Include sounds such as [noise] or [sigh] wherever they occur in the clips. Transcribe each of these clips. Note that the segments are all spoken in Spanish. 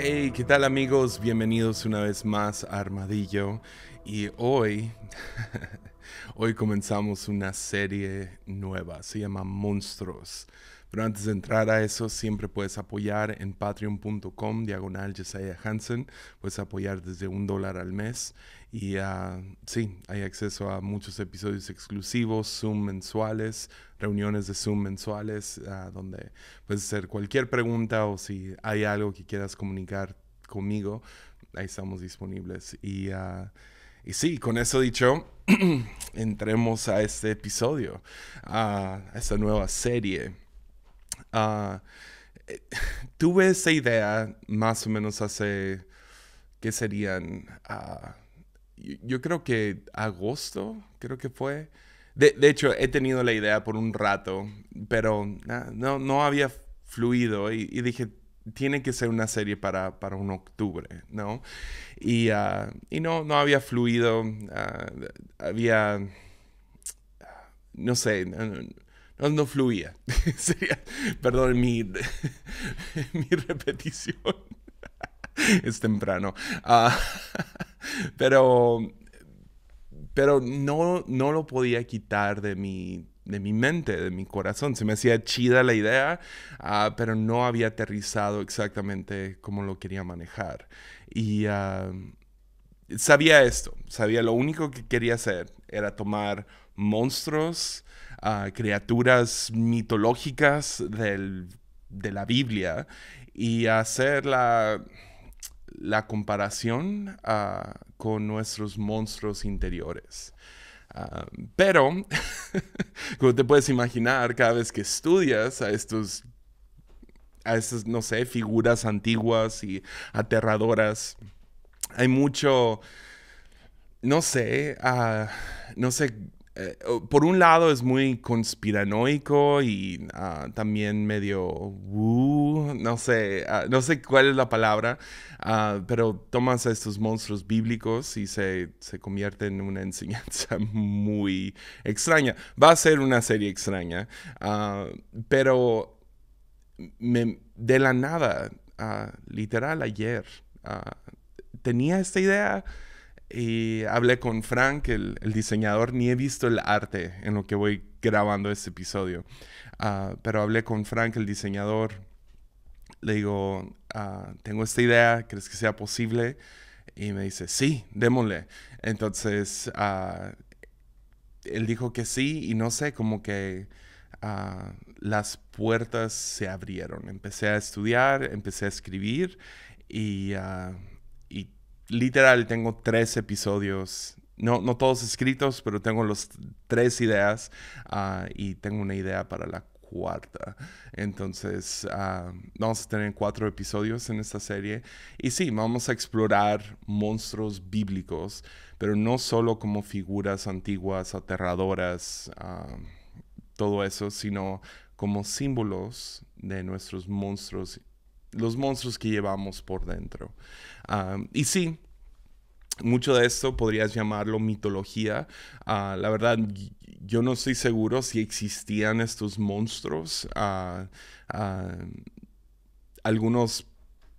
Hey, ¿qué tal amigos? Bienvenidos una vez más a Armadillo. Y hoy, [laughs] hoy comenzamos una serie nueva, se llama Monstruos. Pero antes de entrar a eso, siempre puedes apoyar en patreon.com, diagonal Jesiah Hansen. Puedes apoyar desde un dólar al mes. Y ah, sí, hay acceso a muchos episodios exclusivos, Zoom mensuales, reuniones de Zoom mensuales, ah, donde puedes hacer cualquier pregunta o si hay algo que quieras comunicar conmigo, ahí estamos disponibles. Y, ah, y sí, con eso dicho, [clears throat] entremos a este episodio, a esta nueva serie. Ah, eh, [laughs] tuve esa idea más o menos hace, ¿qué serían? Ah, yo, creo que agosto, creo que fue. De, de, hecho, he tenido la idea por un rato, pero ah, no, no había fluido y, dije, tiene que ser una serie para, para un octubre, ¿no? Y, y no, no había fluido, había, no sé, no, fluía. [laughs] perdón [laughs] mi, repetición. es temprano. Ah, [laughs] pero pero no, no lo podía quitar de mi, de mi mente, de mi corazón. Se me hacía chida la idea, ah, pero no había aterrizado exactamente como lo quería manejar. Y ah, sabía esto, sabía lo único que quería hacer era tomar monstruos a criaturas mitológicas de la Biblia y hacer la, comparación ah, con nuestros monstruos interiores. Ah, pero, [laughs] como te puedes imaginar, cada vez que estudias a estos a estas, no sé, figuras antiguas y aterradoras. Hay mucho, no sé, ah, no sé eh, por un lado es muy conspiranoico y ah, también medio, no sé, ah, no sé cuál es la palabra, ah, pero tomas a estos monstruos bíblicos y se, se convierte en una [laughs] enseñanza muy extraña. Va a ser una serie extraña, pero me, de la nada, literal ayer, tenía esta idea y hablé con Frank, el, diseñador, ni he visto el arte en lo que voy grabando este episodio, ah, pero hablé con Frank, el diseñador, le digo, ah, tengo esta idea, ¿crees que sea posible? Y me dice, sí, démosle. Entonces, ah, él dijo que sí y no sé, como que las puertas se abrieron. Empecé a estudiar, empecé a escribir y literal tengo tres episodios. No, todos escritos, pero tengo las tres ideas ah, y tengo una idea para la cuarta. Entonces, ah, vamos a tener cuatro episodios en esta serie. Y sí, vamos a explorar monstruos bíblicos, pero no solo como figuras antiguas, aterradoras, ah, todo eso, sino como símbolos de nuestros monstruos los monstruos que llevamos por dentro. y sí, mucho de esto podrías llamarlo mitología. Ah, la verdad, yo no estoy seguro si existían estos monstruos. Ah, ah, algunos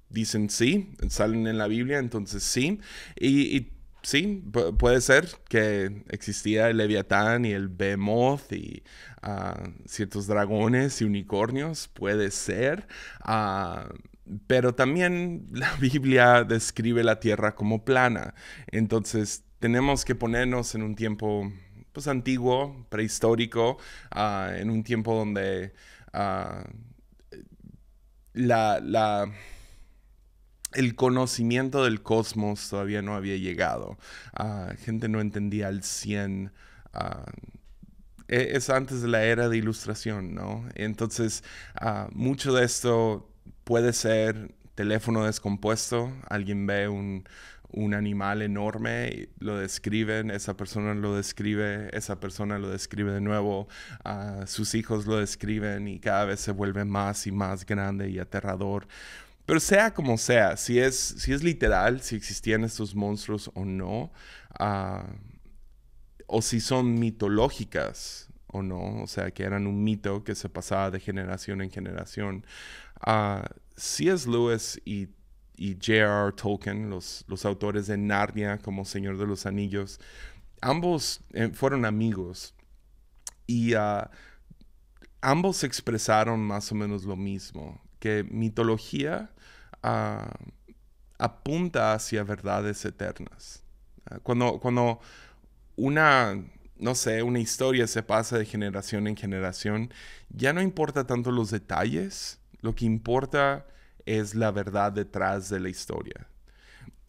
dicen sí, salen en la Biblia, entonces sí. Y, sí, puede ser que existía el Leviatán y el Behemoth y ciertos dragones y unicornios, puede ser pero también la [laughs] Biblia describe la tierra como plana. Entonces tenemos que ponernos en un tiempo pues, antiguo, prehistórico, ah, en un tiempo donde ah, la, el conocimiento del cosmos todavía no había llegado. Ah, gente no entendía al 100 e, es antes de la era de ilustración, ¿no? Entonces, mucho de esto puede ser teléfono descompuesto, alguien ve un, animal enorme, lo describen, esa persona lo describe, esa persona lo describe de nuevo, sus hijos lo describen y cada vez se vuelve más y más grande y aterrador. Pero sea como sea, si es, si es literal, si existían estos monstruos o no, ah, o si son mitológicas o no, o sea, que eran un mito que se pasaba de generación en generación. Ah, C.S. Lewis y, J.R.R. Tolkien, los, autores de Narnia como Señor de los Anillos, ambos eh, fueron amigos y ah, ambos expresaron más o menos lo mismo, que mitología ah, apunta hacia verdades eternas. cuando, cuando una, no sé, una historia se pasa de generación en generación, ya no importa tanto los detalles, lo que importa es la verdad detrás de la historia.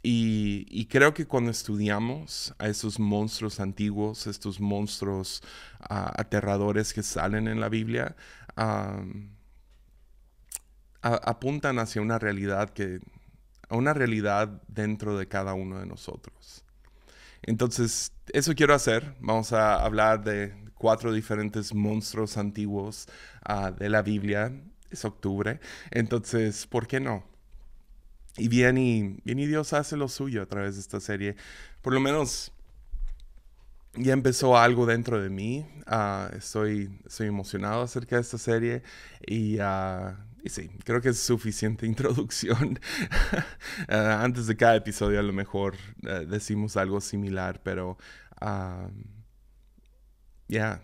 Y, creo que cuando estudiamos a esos monstruos antiguos, estos monstruos ah, aterradores que salen en la Biblia, apuntan hacia una realidad que, a una realidad dentro de cada uno de nosotros. Entonces, eso quiero hacer. Vamos a hablar de cuatro diferentes monstruos antiguos ah, de la Biblia es octubre. Entonces, ¿por qué no? Y bien y, bien y Dios hace lo suyo a través de esta serie. Por lo menos ya empezó algo dentro de mí. Ah, estoy, emocionado acerca de esta serie y, ah, sí, creo que es suficiente [laughs] introducción. [laughs] Ah, antes de cada episodio a lo mejor eh, decimos algo similar, pero ya,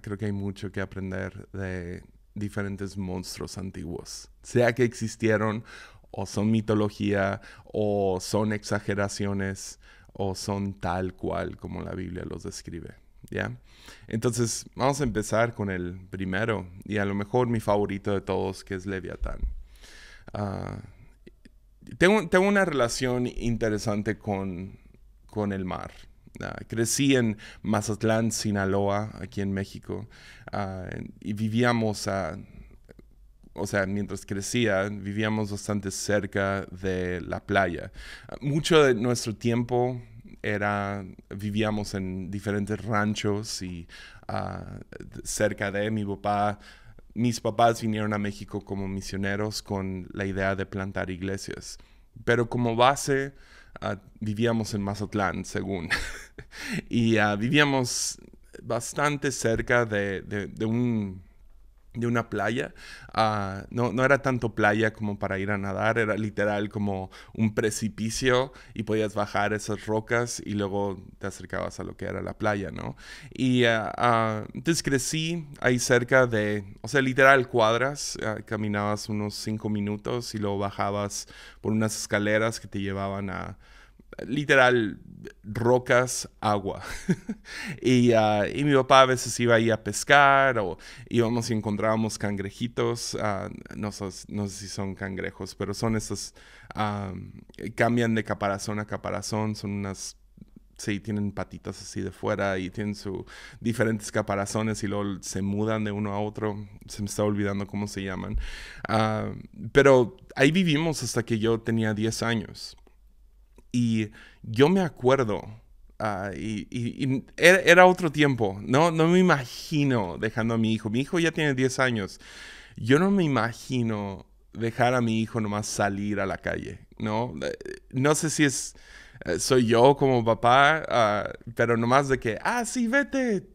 creo que hay mucho que aprender de, diferentes monstruos antiguos, sea que existieron o son mitología o son exageraciones o son tal cual como la Biblia los describe. ¿Ya? Entonces, vamos a empezar con el primero y a lo mejor mi favorito de todos, que es Leviatán. Ah, tengo, tengo, una relación interesante con, con el mar. Ah, crecí en Mazatlán, Sinaloa, aquí en México, ah, y vivíamos, o sea, mientras crecía, vivíamos bastante cerca de la playa. Mucho de nuestro tiempo era, vivíamos en diferentes ranchos y ah, cerca de mi papá. Mis papás vinieron a México como misioneros con la idea de plantar iglesias, pero como base vivíamos en Mazatlán, según. [laughs] y ah, vivíamos bastante cerca de, un de una playa. Ah, no, era tanto playa como para ir a nadar, era literal como un precipicio y podías bajar esas rocas y luego te acercabas a lo que era la playa, ¿no? Y ah, ah, entonces crecí ahí cerca de, o sea, literal cuadras, caminabas unos cinco minutos y luego bajabas por unas escaleras que te llevaban a literal rocas, agua. [laughs] y, ah, y, mi papá a veces iba ahí a pescar o íbamos y encontrábamos cangrejitos, ah, no, sé si son cangrejos, pero son esos... cambian de caparazón a caparazón, son unas sí, tienen patitas así de fuera y tienen sus diferentes caparazones y luego se mudan de uno a otro. Se me está olvidando cómo se llaman. Ah, pero ahí vivimos hasta que yo tenía 10 años. Y yo me acuerdo, ah, y, era, otro tiempo, no, no me imagino dejando a mi hijo, mi hijo ya tiene 10 años, yo no me imagino dejar a mi hijo nomás salir a la calle, ¿no? Eh, no sé si es, eh, soy yo como papá, ah, pero nomás de que, ah, sí, vete,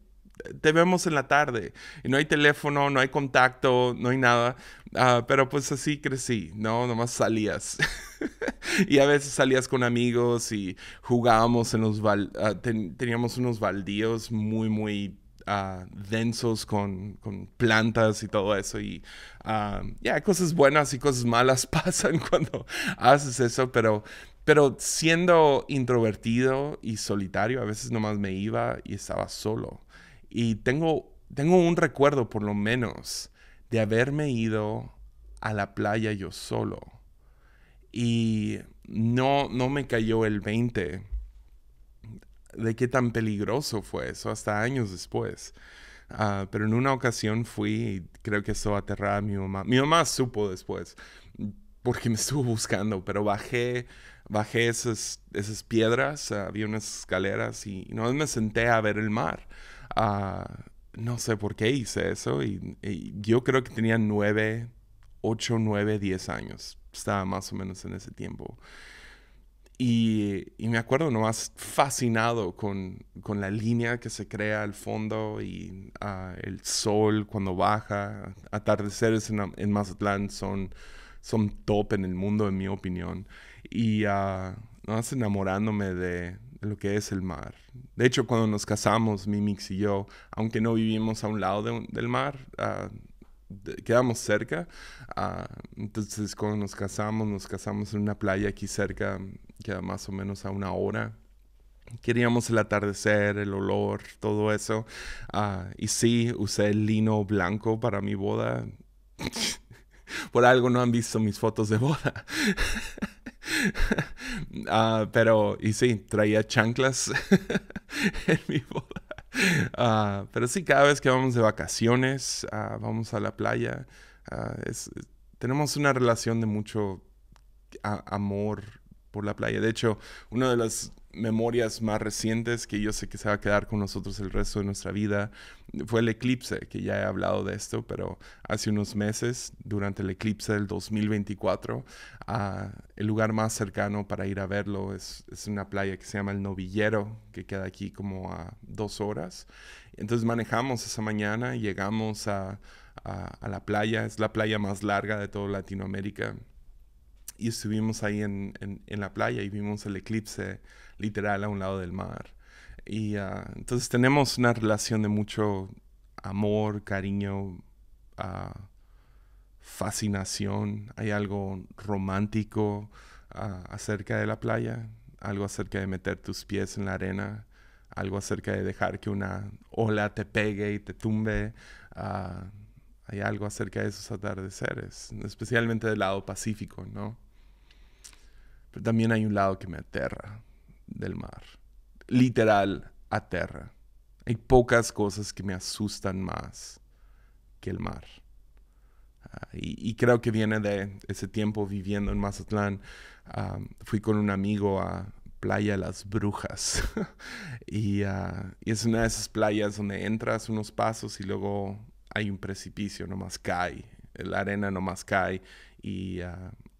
te vemos en la tarde. Y no hay teléfono, no hay contacto, no hay nada. Ah, pero pues así crecí, ¿no? Nomás salías. [laughs] y a veces salías con amigos y jugábamos en los... Ah, teníamos unos baldíos muy, muy ah, densos con, con, plantas y todo eso. Y ya, cosas buenas y cosas malas [laughs] pasan cuando haces eso, pero, pero siendo introvertido y solitario, a veces nomás me iba y estaba solo. Y tengo, tengo un recuerdo, por lo menos, de haberme ido a la playa yo solo. Y no, no me cayó el 20 de qué tan peligroso fue eso hasta años después. Ah, pero en una ocasión fui y creo que eso aterra mi mamá. Mi mamá supo después porque me estuvo buscando, pero bajé, bajé esas, esas piedras, había unas escaleras y, no me senté a ver el mar. Ah, no sé por qué hice eso y, yo creo que tenía nueve, ocho, nueve, diez años. Estaba más o menos en ese tiempo. Y, me acuerdo nomás fascinado con, la línea que se crea al fondo y ah, el sol cuando baja. Atardeceres en, Mazatlán son, son top en el mundo, en mi opinión. Y ah, nomás enamorándome de, lo que es el mar. De hecho, cuando nos casamos, mi mix y yo, aunque no vivimos a un lado del mar, ah, quedamos cerca. Ah, entonces, cuando nos casamos, nos casamos en una playa aquí cerca, queda más o menos a una hora. Queríamos el atardecer, el olor, todo eso. Ah, y sí, usé el lino blanco para mi boda. [laughs] Por algo no han visto mis fotos de boda. [laughs] [laughs] Ah, pero, y sí, traía chanclas [laughs] en mi boda. Ah, pero sí, cada vez que vamos de vacaciones, ah, vamos a la playa, tenemos una relación de mucho amor por la playa. De hecho, uno de las memorias más recientes que yo sé que se va a quedar con nosotros el resto de nuestra vida fue el eclipse, que ya he hablado de esto, pero hace unos meses, durante el eclipse del 2024, ah, el lugar más cercano para ir a verlo es, es, una playa que se llama El Novillero, que queda aquí como a dos horas. Entonces manejamos esa mañana, y llegamos a, a, a la playa, es la playa más larga de toda Latinoamérica y estuvimos ahí en, la playa y vimos el eclipse literal a un lado del mar. Y ah, entonces tenemos una relación de mucho amor, cariño, ah, fascinación. Hay algo romántico ah, acerca de la playa, algo acerca de meter tus pies en la arena, algo acerca de dejar que una ola te pegue y te tumbe hay algo acerca de esos atardeceres, especialmente del lado pacífico, ¿no? Pero también hay un lado que me aterra del mar. Literal, aterra. Hay pocas cosas que me asustan más que el mar. Ah, y, creo que viene de ese tiempo viviendo en Mazatlán. Ah, fui con un amigo a Playa Las Brujas. [laughs] Ah, y, es una de esas playas donde entras unos pasos y luego hay un precipicio, nomás cae. La arena nomás cae y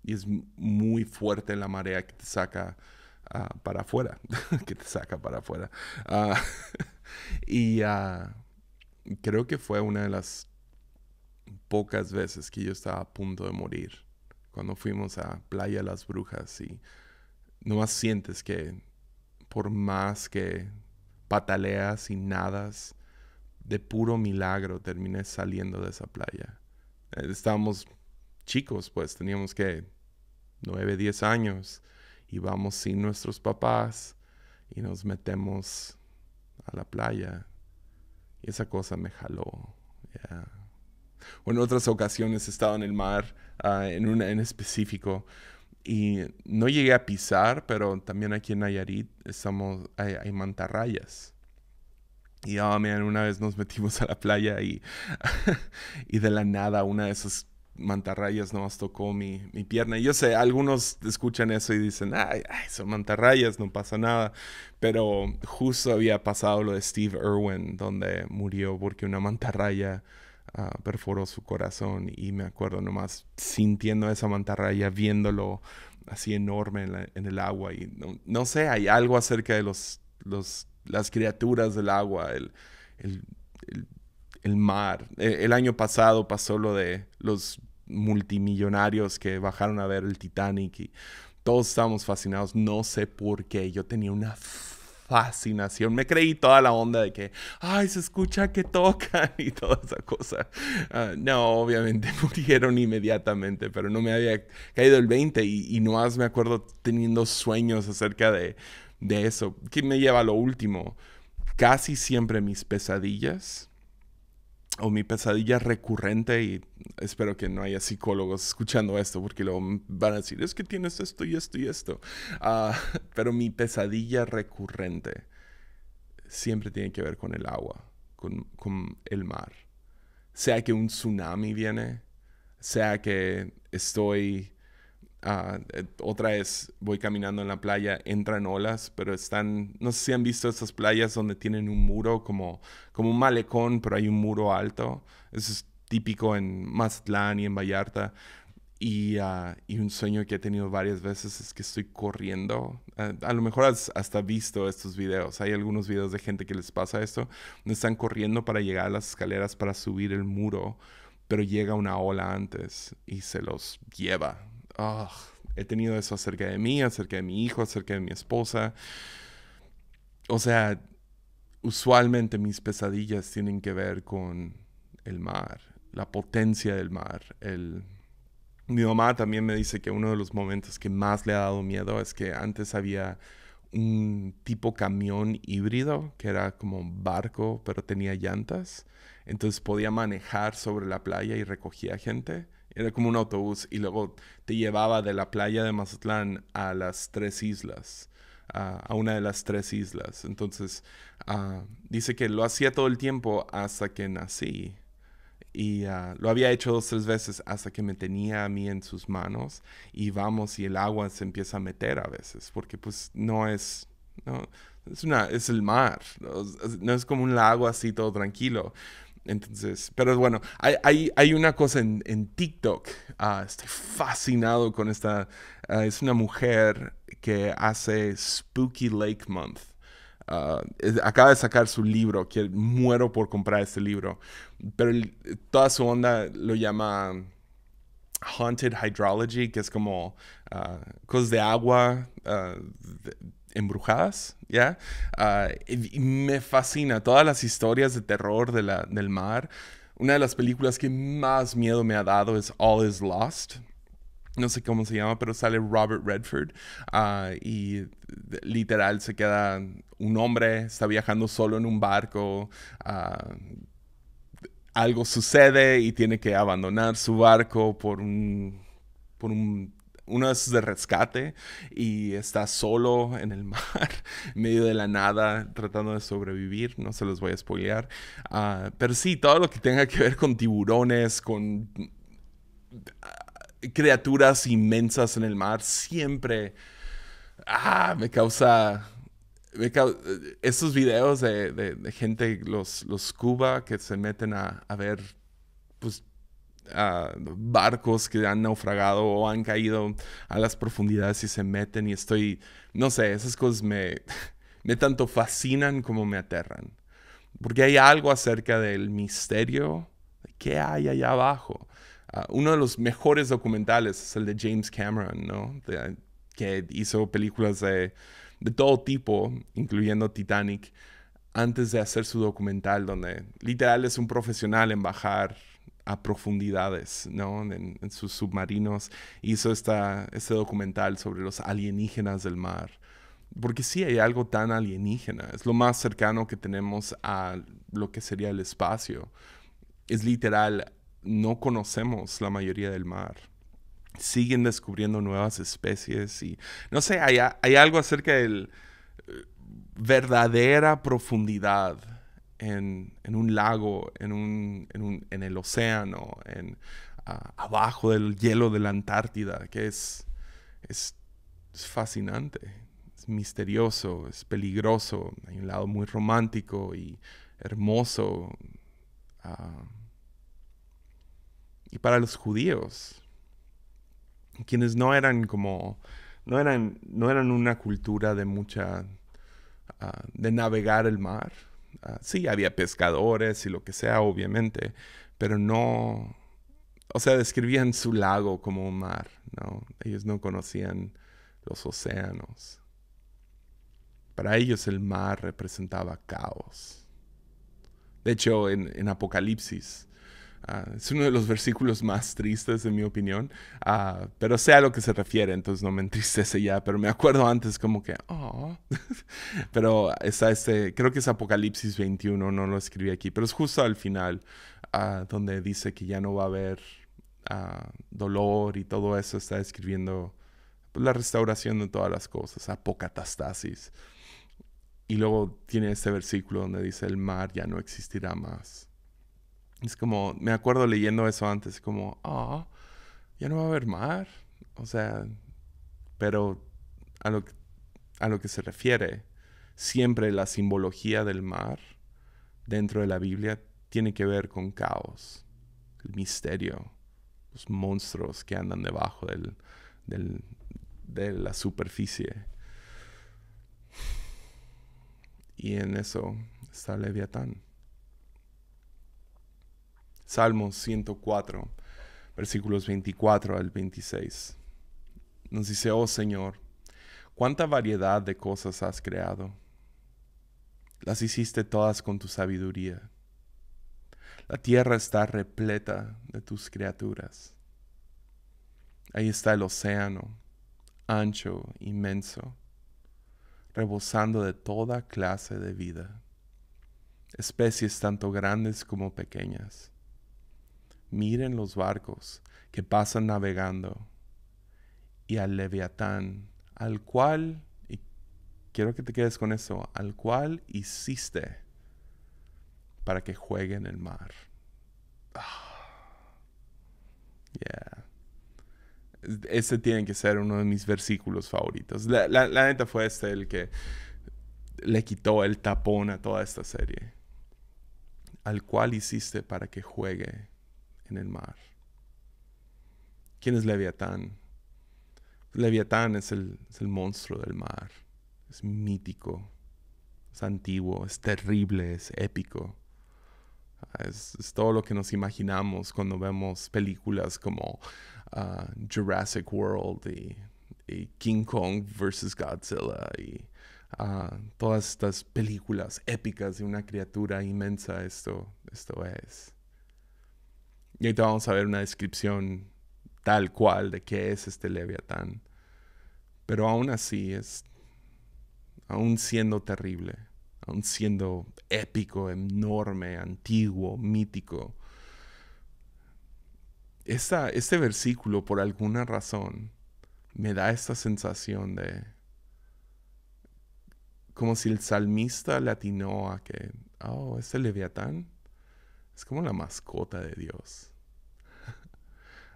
y es muy fuerte la marea que te saca ah, para afuera, [laughs] que te saca para afuera. Ah, [laughs] y ah, creo que fue una de las pocas veces que yo estaba a punto de morir. Cuando fuimos a Playa Las Brujas y nomás sientes que por más que pataleas y nadas, de puro milagro terminé saliendo de esa playa. Eh, estábamos chicos, pues teníamos que 9, 10 años y vamos sin nuestros papás y nos metemos a la playa. Y esa cosa me jaló. O en otras ocasiones he estado en el mar, ah, en un en específico, y no llegué a pisar, pero también aquí en Nayarit estamos, hay, mantarrayas. Y oh, una vez nos metimos a la playa y, [laughs] y de la nada una de esas mantarrayas nomás tocó mi, pierna. Y yo sé, algunos escuchan eso y dicen, ay, ay, son mantarrayas, no pasa nada. Pero justo había pasado lo de Steve Irwin, donde murió porque una mantarraya ah, perforó su corazón. Y me acuerdo nomás sintiendo esa mantarraya, viéndolo así enorme en, el agua. Y no, sé, hay algo acerca de los, las criaturas del agua, el el mar. E, el año pasado pasó lo de los multimillonarios que bajaron a ver el Titanic y todos estábamos fascinados. No sé por qué. Yo tenía una fascinación. Me creí toda la onda de que, ay, se escucha que tocan [laughs] y toda esa cosa. Ah, no, obviamente [laughs] murieron inmediatamente, pero no me había caído el 20 y, no más me acuerdo teniendo sueños acerca de, de eso. ¿Qué me lleva a lo último? Casi siempre mis pesadillas o mi pesadilla recurrente, y espero que no haya psicólogos escuchando esto, porque luego van a decir, es que tienes esto y esto y esto. Ah, [laughs] pero mi pesadilla recurrente siempre tiene que ver con el agua, con, con el mar. Sea que un tsunami viene, sea que estoy Ah, eh, otra es, voy caminando en la playa, entran olas, pero están, no sé si han visto estas playas donde tienen un muro como, como un malecón, pero hay un muro alto. Eso es típico en Mazatlán y en Vallarta. Y, ah, y un sueño que he tenido varias veces es que estoy corriendo. Ah, a lo mejor has hasta visto estos videos. Hay algunos videos de gente que les pasa esto. donde están corriendo para llegar a las escaleras para subir el muro, pero llega una ola antes y se los lleva Ah, he tenido eso acerca de mí, acerca de mi hijo, acerca de mi esposa. O sea, usualmente mis pesadillas tienen que ver con el mar, la potencia del mar. Mi mamá también me dice que uno de los momentos que más le ha dado miedo es que antes había un tipo camión híbrido que era como un barco pero tenía llantas. Entonces podía manejar sobre la playa y recogía gente. Era como un autobús y luego te llevaba de la playa de Mazatlán a las tres islas, a una de las tres islas. Entonces, ah, dice que lo hacía todo el tiempo hasta que nací. Y ah, lo había hecho dos, tres veces hasta que me tenía a mí en sus manos. Y vamos, y el agua se empieza a meter a veces, porque pues no es... es, una, es el mar, no es como un lago así todo tranquilo entonces, pero bueno, hay, una cosa en, TikTok, ah, estoy fascinado con esta, ah, es una mujer que hace Spooky Lake Month. Ah, acaba de sacar su libro, que muero por comprar este libro, pero toda su onda lo llama Haunted Hydrology, que es como cosas de agua embrujadas, Ah, me fascina todas las historias de terror del mar. Una de las películas que más miedo me ha dado es All is Lost. No sé cómo se llama, pero sale Robert Redford ah, y literal se queda un hombre, está viajando solo en un barco, ah, algo sucede y tiene que abandonar su barco por un, por un uno es de rescate y está solo en el [laughs] mar, en medio de la nada, tratando de sobrevivir. No se los voy a spoilear. Ah, pero sí, todo lo que tenga que ver con tiburones, con ah, criaturas inmensas en el mar, siempre ah, me causa estos videos de, gente, los, los, Cuba, que se meten a, ver pues, barcos que han naufragado o han caído a las profundidades y se meten y estoy, no sé, esas cosas me, [laughs] me tanto fascinan como me aterran. Porque hay algo acerca del misterio, que hay allá abajo. Ah, uno de los mejores documentales es el de James Cameron, ¿no? que hizo películas de, de todo tipo, incluyendo Titanic, antes de hacer su documental, donde literal es un profesional en bajar a profundidades, ¿no? En, sus submarinos. Hizo esta, este documental sobre los alienígenas del mar. Porque sí hay algo tan alienígena. Es lo más cercano que tenemos a lo que sería el espacio. Es literal, no conocemos la mayoría del mar. Siguen descubriendo nuevas especies y no sé, hay, hay algo acerca del eh, verdadera profundidad en, un lago, en, un, el océano, ah, abajo del hielo de la Antártida, que es, fascinante, es misterioso, es peligroso, hay un lado muy romántico y hermoso. Ah. y para los judíos, quienes no eran como, no eran, una cultura de mucha, ah, de navegar el mar, Ah, sí, había pescadores y lo que sea, obviamente, pero no, o sea, describían su lago como un mar, ¿no? Ellos no conocían los océanos. Para ellos el mar representaba caos. De hecho, en Apocalipsis, Ah, es uno de los [laughs] versículos más tristes, en mi opinión, ah, pero sé a lo que se refiere, entonces no me entristece ya, pero me acuerdo antes como que, oh, [laughs] pero está este, creo que es Apocalipsis 21, no lo escribí aquí, pero es justo al final, ah, donde dice que ya no va a haber dolor y todo eso, está escribiendo pues, la restauración de todas las cosas, apocatastasis. Y luego tiene este versículo donde dice, el mar ya no existirá más es como, me acuerdo leyendo eso antes, como, ah, ya no va a haber mar. O sea, pero a lo, que se refiere, siempre la simbología del mar dentro de la Biblia tiene que ver con caos, el misterio, los monstruos que andan debajo del, de la superficie. Y en eso está Leviatán. Salmo 104, versículos 24 al 26. Nos dice, oh Señor, cuánta variedad de cosas has creado. Las hiciste todas con tu sabiduría. La tierra está repleta de tus criaturas. Ahí está el océano, ancho, inmenso, rebosando de toda clase de vida, especies tanto grandes como pequeñas Miren los barcos que pasan navegando y al leviatán, al cual, y quiero que te quedes con eso, al cual hiciste para que juegue en el mar. Ah. Ese tiene que ser uno de mis versículos favoritos. La, la neta fue este el que le quitó el tapón a toda esta serie. Al cual hiciste para que juegue en el mar. ¿Quién es Leviatán? Leviatán es el, monstruo del mar. Es mítico, es antiguo, es terrible, es épico. Es, todo lo que nos imaginamos cuando vemos películas como ah, Jurassic World y, King Kong vs. Godzilla y ah, todas estas películas épicas de una criatura inmensa. Esto, esto es. Y ahorita vamos a ver una descripción tal cual de qué es este leviatán. Pero aún así es, aún siendo terrible, aún siendo épico, enorme, antiguo, mítico, este versículo por alguna razón me da esta sensación de como si el salmista latinó a que, oh, este leviatán es como la mascota de Dios.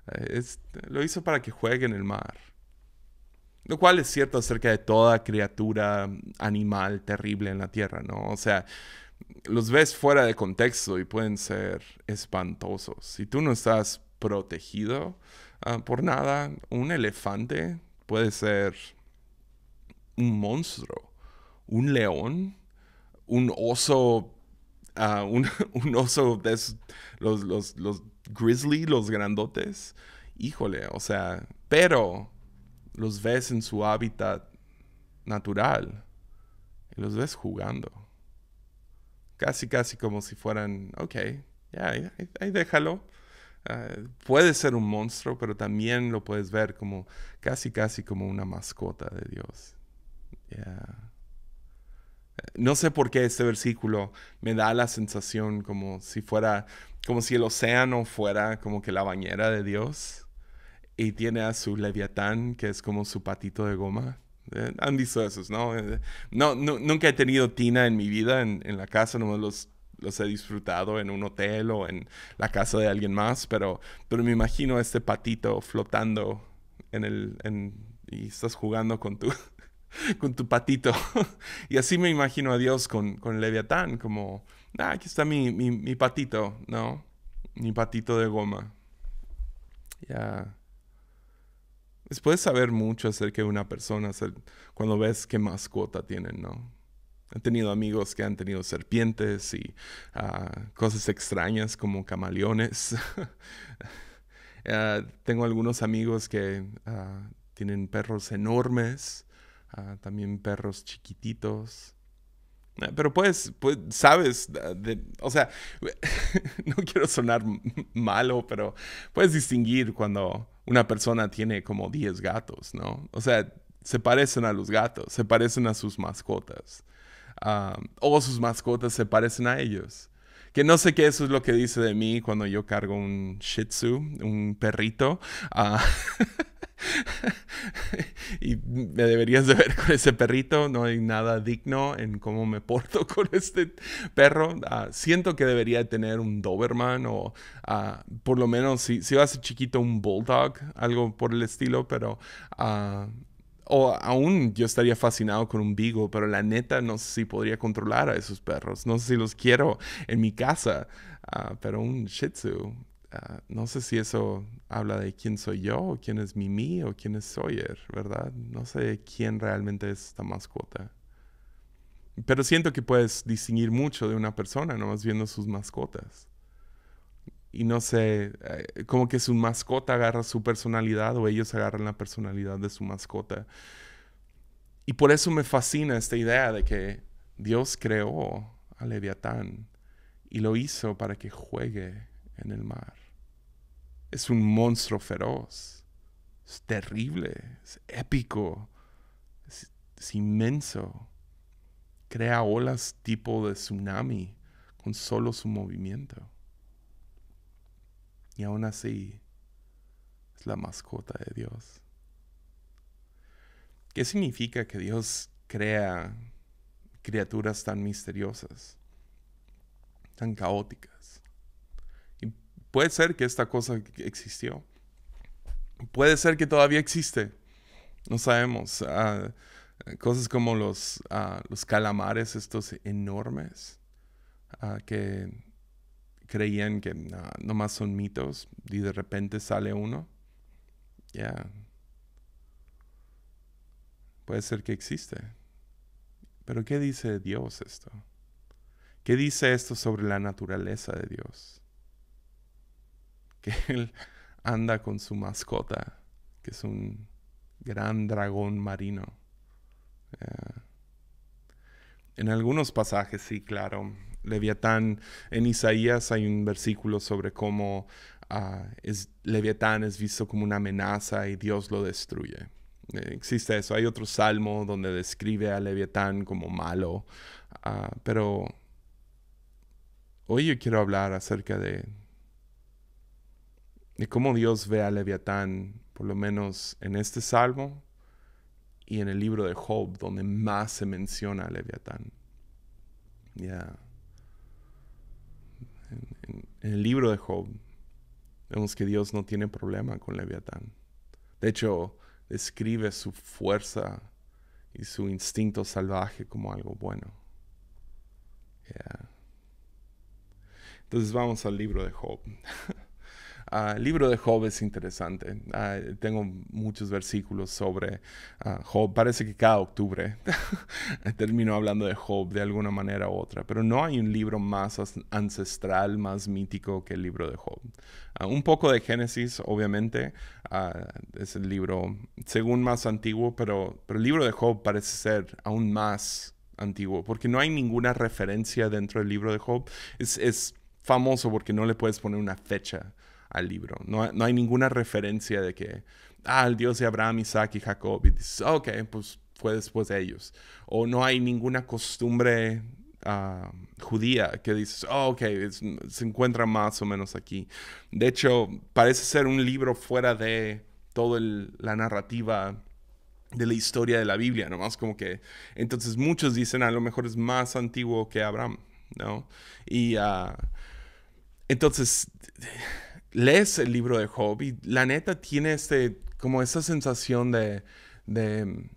[laughs] lo hizo para que juegue en el mar. Lo cual es cierto acerca de toda criatura animal terrible en la tierra, ¿no? O sea, los ves fuera de contexto y pueden ser espantosos. Si tú no estás protegido ah, por nada, un elefante puede ser un monstruo, un león, un oso [laughs] un, oso de los, los, los grizzly, los grandotes. Híjole, o sea, pero los ves en su hábitat natural y los ves jugando. Casi, casi como si fueran, ok, ya, ahí, déjalo. Ah, puede ser un monstruo, pero también lo puedes ver como casi, casi como una mascota de Dios. No sé por qué este versículo me da la sensación como si fuera, como si el océano fuera como que la bañera de Dios y tiene a su leviatán que es como su patito de goma. Eh, han visto esos, eh, ¿no? ¿no? Nunca he tenido tina en mi vida en, la casa, nomás los los he disfrutado en un hotel o en la casa de alguien más, pero, pero me imagino este patito flotando en el... y estás jugando con tu, [laughs] con tu patito. [laughs] y así me imagino a Dios con, con Leviatán, como, ah, aquí está mi, patito, ¿no? Mi patito de goma. Ya. Puedes saber mucho acerca de una persona cuando ves qué mascota tienen, ¿no? He tenido amigos que han tenido serpientes y ah, cosas extrañas como camaleones. [laughs] Ah, tengo algunos amigos que ah, tienen perros enormes Ah, también perros chiquititos. Ah, pero puedes, pues, sabes, ah, o sea, [laughs] no quiero sonar malo, pero puedes distinguir cuando una persona tiene como 10 gatos, ¿no? O sea, se parecen a los gatos, se parecen a sus mascotas. o sus mascotas se parecen a ellos que no sé qué eso es lo que dice de mí cuando yo cargo un Shih Tzu, un perrito. Ah, [laughs] y me deberías de ver con ese perrito, no hay nada digno en cómo me porto [laughs] con este perro. Ah, siento que debería tener un Doberman o ah, por lo menos si, si va a ser chiquito un Bulldog, algo por el estilo, pero o aún yo estaría fascinado con un vigo pero la neta no sé si podría controlar a esos perros. No sé si los quiero en mi casa, ah, pero un shih tzu. Ah, no sé si eso habla de quién soy yo, o quién es Mimi, o quién es Sawyer, ¿verdad? No sé quién realmente es esta mascota. Pero siento que puedes distinguir mucho de una persona, nomás viendo sus mascotas y no sé, eh, como que su mascota agarra su personalidad o ellos agarran la personalidad de su mascota. Y por eso me fascina esta idea de que Dios creó a Leviatán y lo hizo para que juegue en el mar. Es un monstruo feroz, es terrible, es épico, es, es inmenso. Crea olas tipo de tsunami con solo su movimiento. Y aún así es la mascota de Dios. ¿Qué significa que Dios crea criaturas tan misteriosas, tan caóticas? Y puede ser que esta cosa existió. Puede ser que todavía existe. No sabemos. Ah, cosas como los, ah, los calamares, estos enormes, ah, que creían que no, nomás son mitos y de repente sale uno, ya puede ser que existe. Pero ¿qué dice Dios esto? ¿Qué dice esto sobre la naturaleza de Dios? Que Él anda con su mascota, que es un gran dragón marino. En algunos pasajes, sí, claro, Leviatán. En Isaías hay un versículo sobre cómo ah, es, Leviatán es visto como una amenaza y Dios lo destruye. Eh, existe eso. Hay otro salmo donde describe a Leviatán como malo. Ah, pero hoy yo quiero hablar acerca de, cómo Dios ve a Leviatán, por lo menos en este salmo y en el libro de Job, donde más se menciona a Leviatán. Yeah. En el libro de Job vemos que Dios no tiene problema con Leviatán. De hecho, describe su fuerza y su instinto salvaje como algo bueno. Entonces vamos al libro de Job. [laughs] El ah, libro de Job es interesante. Ah, tengo muchos versículos sobre ah, Job. Parece que cada octubre [laughs] termino hablando de Job de alguna manera u otra, pero no hay un libro más ancestral, más mítico que el libro de Job. un poco de Génesis, obviamente, es el libro, según más antiguo, pero, el libro de Job parece ser aún más antiguo, porque no hay ninguna referencia dentro del libro de Job. es, famoso porque no le puedes poner una fecha al libro. No, hay ninguna referencia de que, ah, Dios de Abraham, Isaac y Jacob, y dices, ah, ok, pues fue después de ellos. O no hay ninguna costumbre ah, judía que dices, oh, ok, se encuentra más o menos aquí. De hecho, parece ser un libro fuera de toda la narrativa de la historia de la Biblia, nomás como que, entonces muchos dicen, a lo mejor es más antiguo que Abraham, ¿no? Y entonces lees el libro de Job y la neta tiene este, como esa sensación de, de,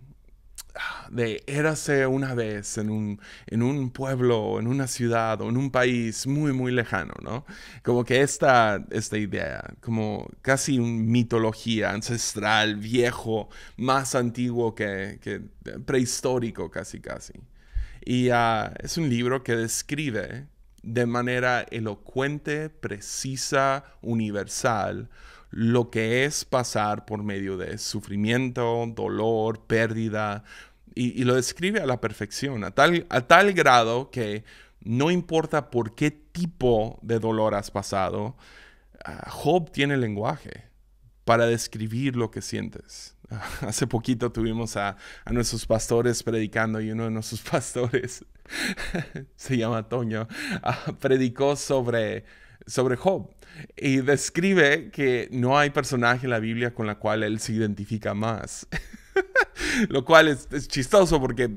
de érase una vez en un, en un pueblo, en una ciudad o en un país muy, muy lejano, ¿no? Como que esta, esta idea, como casi una mitología ancestral, viejo, más antiguo que, prehistórico, casi, casi. Y ah, es un libro que describe de manera elocuente, precisa, universal, lo que es pasar por medio de sufrimiento, dolor, pérdida, y, lo describe a la perfección, a tal grado que no importa por qué tipo de dolor has pasado, ah, Job tiene lenguaje para describir lo que sientes. [laughs] hace poquito tuvimos a, nuestros pastores predicando y uno de nuestros [laughs] pastores [laughs] se llama Toño, ah, predicó sobre, sobre Job y describe que no hay personaje en la Biblia con la cual él se identifica más. Lo cual es, es chistoso porque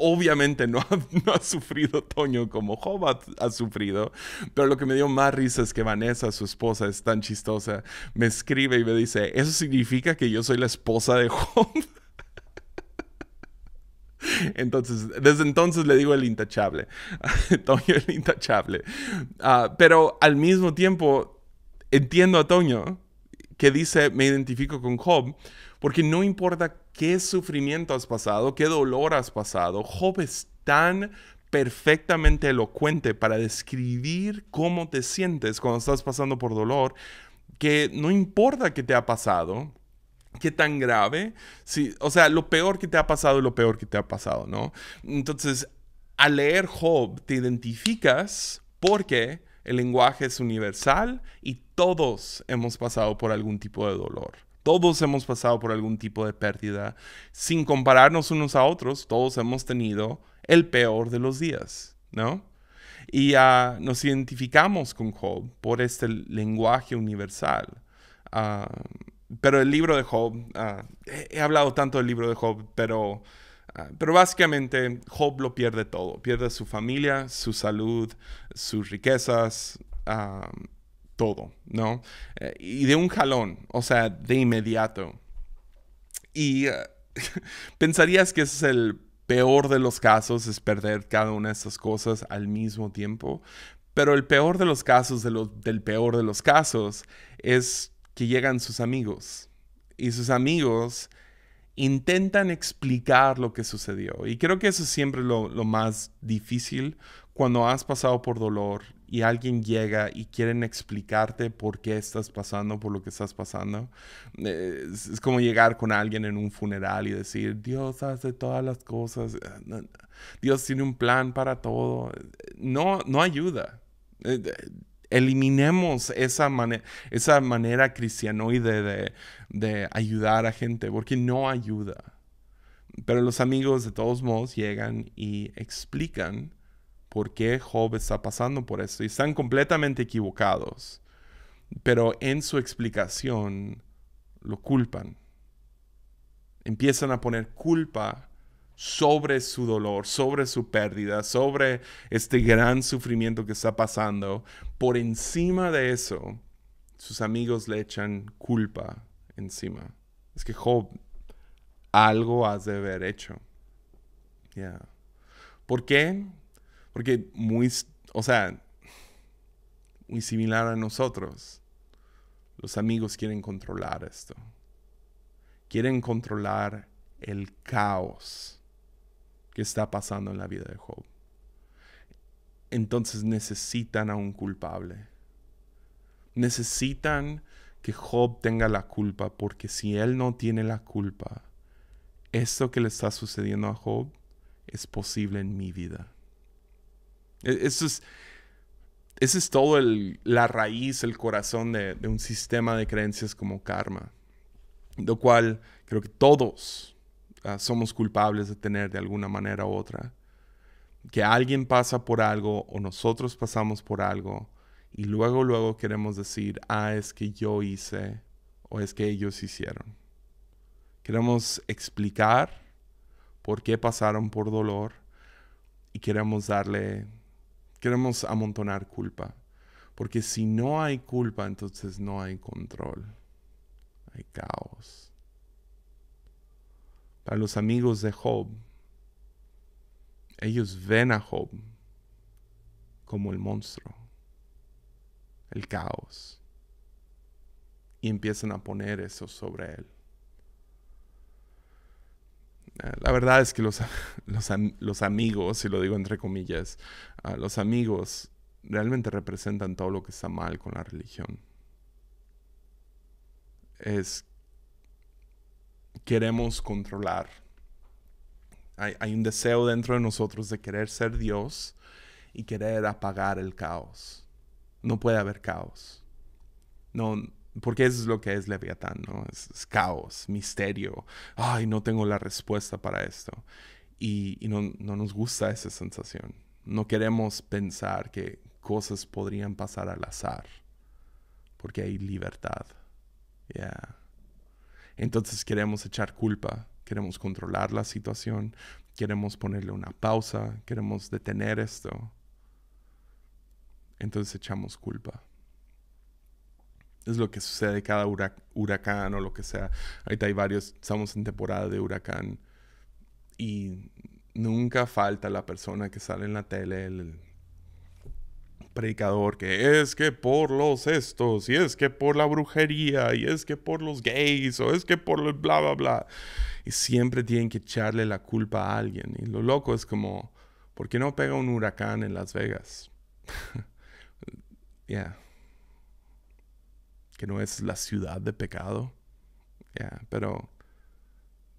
obviamente [laughs] no ha, sufrido Toño como Job ha, sufrido, pero lo que me dio más risa es que Vanessa, su esposa, es tan chistosa, me escribe y me dice, ¿eso significa que yo soy la esposa de Job? [laughs] Entonces, desde entonces le digo el intachable, [laughs] Toño el intachable. Ah, pero al mismo tiempo, entiendo a Toño que dice, me identifico con Job, porque no importa qué sufrimiento has pasado, qué dolor has pasado. Job es tan perfectamente elocuente para describir cómo te sientes cuando estás pasando por dolor, que no importa qué te ha pasado, qué tan grave, si, o sea, lo peor que te ha pasado es lo peor que te ha pasado, ¿no? Entonces, al leer Job te identificas porque el lenguaje es universal y todos hemos pasado por algún tipo de dolor. Todos hemos pasado por algún tipo de pérdida. Sin compararnos unos a otros, todos hemos tenido el peor de los días, ¿no? Y ah, nos identificamos con Job por este lenguaje universal. Ah, pero el libro de Job, ah, he, hablado tanto del libro de Job, pero, pero básicamente Job lo pierde todo. Pierde su familia, su salud, sus riquezas todo, ¿no? Eh, y de un jalón, o sea, de inmediato. Y eh, [laughs] pensarías que es el peor de los casos, es perder cada una de estas cosas al mismo tiempo, pero el peor de los casos del peor de los casos es que llegan sus amigos y sus amigos intentan explicar lo que sucedió. Y creo que eso es siempre lo, lo más difícil cuando has pasado por dolor y alguien llega y quieren explicarte por qué estás pasando por lo que estás pasando. Eh, es, como llegar con alguien en un funeral y decir, Dios hace todas las cosas, eh, Dios tiene un plan para todo. No, no ayuda. Eh, eliminemos esa, esa manera cristianoide de, de ayudar a gente, porque no ayuda. Pero los amigos de todos modos llegan y explican por qué Job está pasando por eso Y están completamente equivocados, pero en su explicación lo culpan. Empiezan a poner culpa sobre su dolor, sobre su pérdida, sobre este gran sufrimiento que está pasando. Por encima de eso, sus amigos le echan culpa encima. Es que Job, algo has de haber hecho. ¿Por qué? Porque muy, o sea, muy similar a nosotros, los amigos quieren controlar esto. Quieren controlar el caos que está pasando en la vida de Job. Entonces necesitan a un culpable. Necesitan que Job tenga la culpa, porque si él no tiene la culpa, esto que le está sucediendo a Job es posible en mi vida. E-, eso es, es todo la raíz, el corazón de, un sistema de creencias como karma, lo cual creo que todos ah, somos culpables de tener de alguna manera u otra. Que alguien pasa por algo o nosotros pasamos por algo y luego, luego queremos decir, ah, es que yo hice o es que ellos hicieron. Queremos explicar por qué pasaron por dolor y queremos darle Queremos amontonar culpa. Porque si no hay culpa, entonces no hay control. Hay caos. Para los amigos de Job, ellos ven a Job como el monstruo, el caos, y empiezan a poner eso sobre él la verdad es que los, [laughs] los, amigos, y lo digo entre comillas, ah, los amigos realmente representan todo lo que está mal con la religión. Es queremos controlar. Hay, hay, un deseo dentro de nosotros de querer ser Dios y querer apagar el caos. No puede haber caos. No, porque eso es lo que es Leviatán, ¿no? Es, caos, misterio. Ay, no tengo la respuesta para esto. Y, no, no, nos gusta esa sensación. No queremos pensar que cosas podrían pasar al azar, porque hay libertad. Yeah. Entonces queremos echar culpa, queremos controlar la situación, queremos ponerle una pausa, queremos detener esto. Entonces echamos culpa es lo que sucede cada huracán o lo que sea. Ahorita hay varios, estamos en temporada de huracán y nunca falta la persona que sale en la tele, el predicador que es que por los estos y es que por la brujería y es que por los gays o es que por el bla bla bla y siempre tienen que echarle la culpa a alguien y lo loco es como ¿por qué no pega un huracán en Las Vegas? [laughs] yeah que no es la ciudad de pecado. pero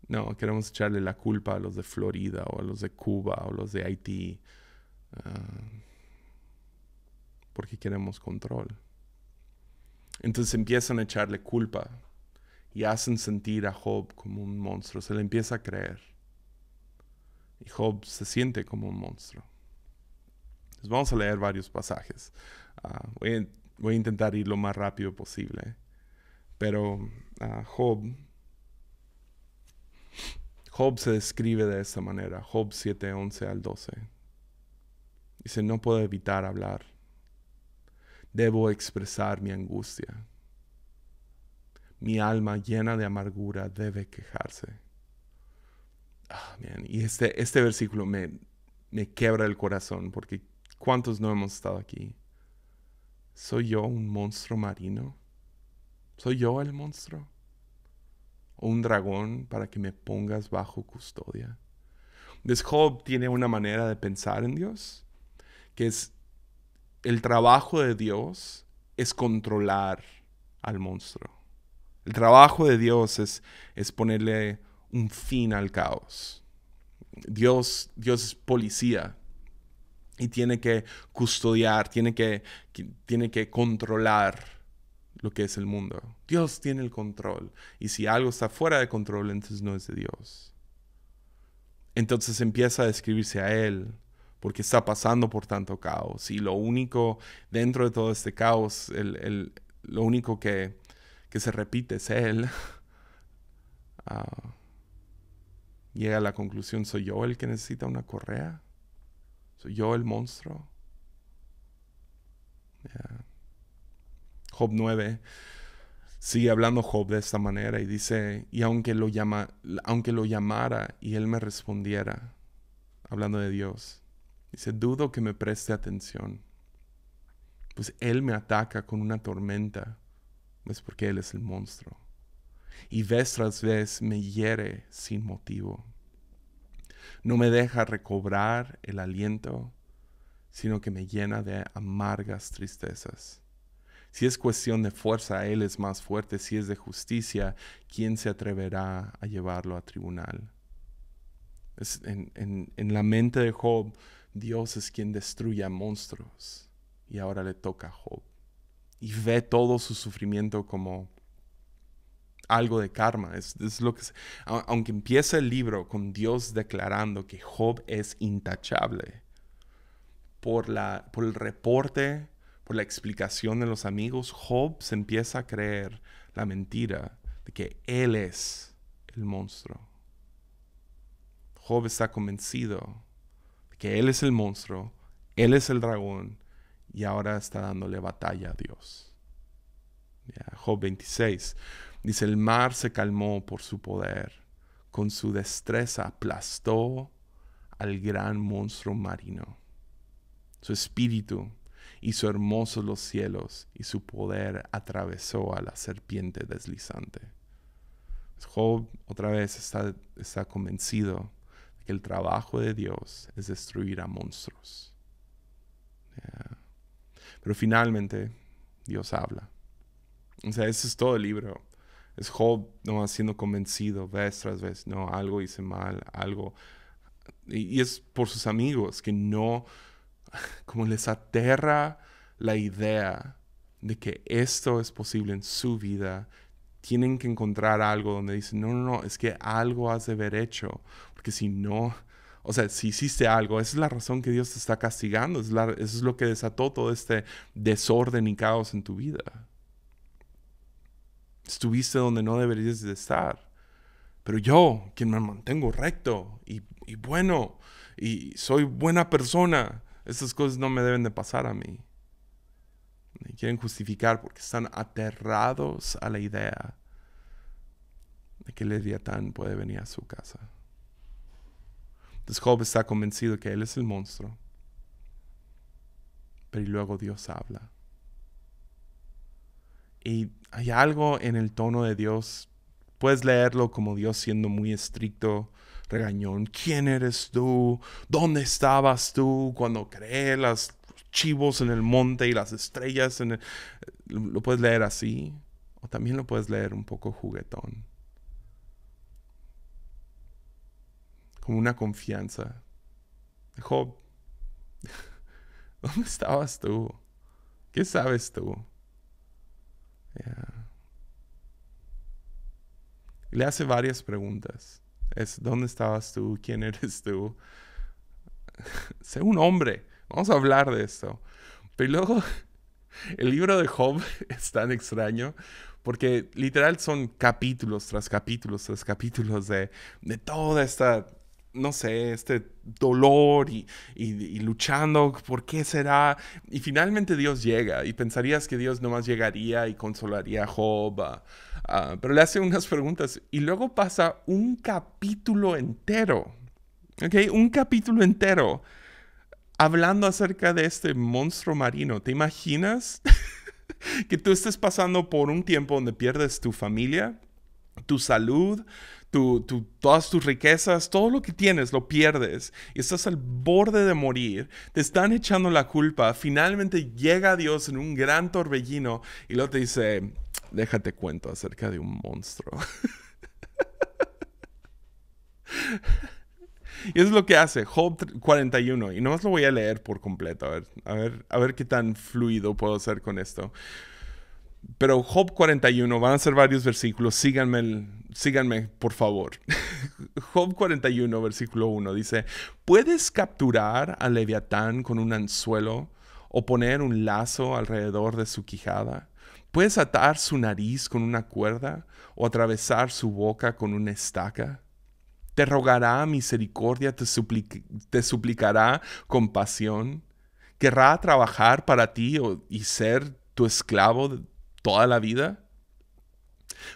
no, queremos echarle la culpa a los de Florida o a los de Cuba o a los de Haití. Ah, porque queremos control. Entonces empiezan a echarle culpa y hacen sentir a Job como un monstruo. Se le empieza a creer. Y Job se siente como un monstruo. Entonces vamos a leer varios pasajes. Ah, voy a intentar ir lo más rápido posible. Pero ah, Job, Job se describe de esta manera, Job 7, 11 al 12. Dice, no puedo evitar hablar, debo expresar mi angustia. Mi alma llena de amargura debe quejarse. Ah, y este, este versículo me, me quebra el corazón porque ¿cuántos no hemos estado aquí? ¿Soy yo un monstruo marino? ¿Soy yo el monstruo? ¿O un dragón para que me pongas bajo custodia? Entonces Job tiene una manera de pensar en Dios, que es el trabajo de Dios es controlar al monstruo. El trabajo de Dios es, es ponerle un fin al caos. Dios, Dios es policía, y tiene que custodiar, tiene que, tiene que controlar lo que es el mundo. Dios tiene el control y si algo está fuera de control, entonces no es de Dios. Entonces empieza a describirse a Él porque está pasando por tanto caos y lo único dentro de todo este caos, el, lo único que, que, se repite es Él. [laughs] Ah, llega a la conclusión, ¿soy yo el que necesita una correa? yo el monstruo. Job 9 sigue hablando Job de esta manera y dice, y aunque lo, llama, aunque lo llamara y él me respondiera, hablando de Dios, dice, dudo que me preste atención, pues él me ataca con una tormenta, es pues porque él es el monstruo. Y vez tras vez me hiere sin motivo no me deja recobrar el aliento, sino que me llena de amargas tristezas. Si es cuestión de fuerza, Él es más fuerte. Si es de justicia, ¿quién se atreverá a llevarlo a tribunal? en, en la mente de Job, Dios es quien destruye a monstruos. Y ahora le toca a Job. Y ve todo su sufrimiento como algo de karma. Es, lo que aunque empieza el libro con Dios declarando que Job es intachable por, la, por el reporte, por la explicación de los amigos, Job se empieza a creer la mentira de que él es el monstruo. Job está convencido de que él es el monstruo, él es el dragón y ahora está dándole batalla a Dios. Job 26. Dice, el mar se calmó por su poder, con su destreza aplastó al gran monstruo marino. Su espíritu hizo hermosos los cielos y su poder atravesó a la serpiente deslizante. Pues Job otra vez está, está convencido de que el trabajo de Dios es destruir a monstruos. Pero finalmente Dios habla. O sea, ese es todo el libro es Job no siendo convencido vez tras vez, no, algo hice mal, algo. Y, es por sus amigos que no, [laughs] como les aterra la idea de que esto es posible en su vida. Tienen que encontrar algo donde dicen, no, no, no, es que algo has de haber hecho, porque si no, o sea, si hiciste algo, esa es la razón que Dios te está castigando, es la, eso es lo que desató todo este desorden y caos en tu vida estuviste donde no deberías de estar. Pero yo, quien me mantengo recto y, bueno, y soy buena persona, estas cosas no me deben de pasar a mí. Me quieren justificar porque están aterrados a la idea de que Tan puede venir a su casa. Entonces Job está convencido que él es el monstruo. Pero luego Dios habla hay algo en el tono de Dios. Puedes leerlo como Dios siendo muy estricto, regañón. ¿Quién eres tú? ¿Dónde estabas tú cuando creé las chivos en el monte y las estrellas en Lo puedes leer así. O también lo puedes leer un poco juguetón. Como una confianza. Job, [laughs] ¿dónde estabas tú? ¿Qué sabes tú? Le hace varias preguntas. Es, ¿dónde estabas tú? ¿Quién eres tú? [laughs] sé un hombre. Vamos a hablar de esto. Pero luego, [laughs] el libro de Job [laughs] es tan extraño porque literal son capítulos tras capítulos tras capítulos de toda esta no sé, este dolor y, luchando, ¿por qué será? Y finalmente Dios llega y pensarías que Dios nomás llegaría y consolaría a Job, pero le hace unas preguntas y luego pasa un capítulo entero, ¿ok? Un capítulo entero hablando acerca de este monstruo marino. ¿Te imaginas [laughs] que tú estés pasando por un tiempo donde pierdes tu familia? tu salud, todas tus riquezas, todo lo que tienes lo pierdes y estás al borde de morir, te están echando la culpa, finalmente llega Dios en un gran torbellino y luego te dice, déjate cuento acerca de un monstruo. [laughs] y eso es lo que hace Job 41. Y nomás lo voy a leer por completo, a ver, a ver, a ver qué tan fluido puedo ser con esto. Pero Job 41, van a ser varios versículos, síganme, síganme por favor. [laughs] Job 41, versículo 1 dice, ¿puedes capturar al leviatán con un anzuelo o poner un lazo alrededor de su quijada? ¿Puedes atar su nariz con una cuerda o atravesar su boca con una estaca? Te rogará misericordia, te, te suplicará compasión. Querrá trabajar para ti y ser tu esclavo toda la vida.